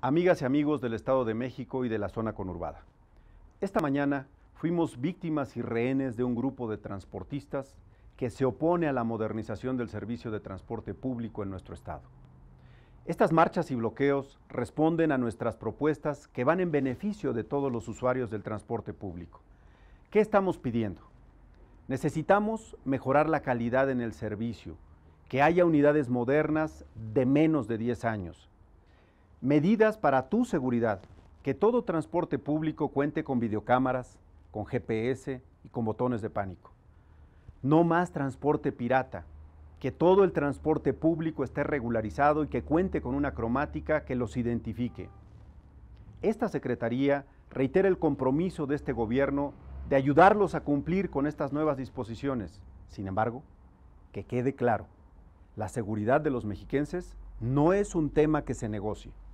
Amigas y amigos del Estado de México y de la zona conurbada, esta mañana fuimos víctimas y rehenes de un grupo de transportistas que se opone a la modernización del servicio de transporte público en nuestro Estado. Estas marchas y bloqueos responden a nuestras propuestas que van en beneficio de todos los usuarios del transporte público. ¿Qué estamos pidiendo? Necesitamos mejorar la calidad en el servicio, que haya unidades modernas de menos de 10 años, Medidas para tu seguridad. Que todo transporte público cuente con videocámaras, con GPS y con botones de pánico. No más transporte pirata. Que todo el transporte público esté regularizado y que cuente con una cromática que los identifique. Esta Secretaría reitera el compromiso de este gobierno de ayudarlos a cumplir con estas nuevas disposiciones. Sin embargo, que quede claro, la seguridad de los mexiquenses no es un tema que se negocie.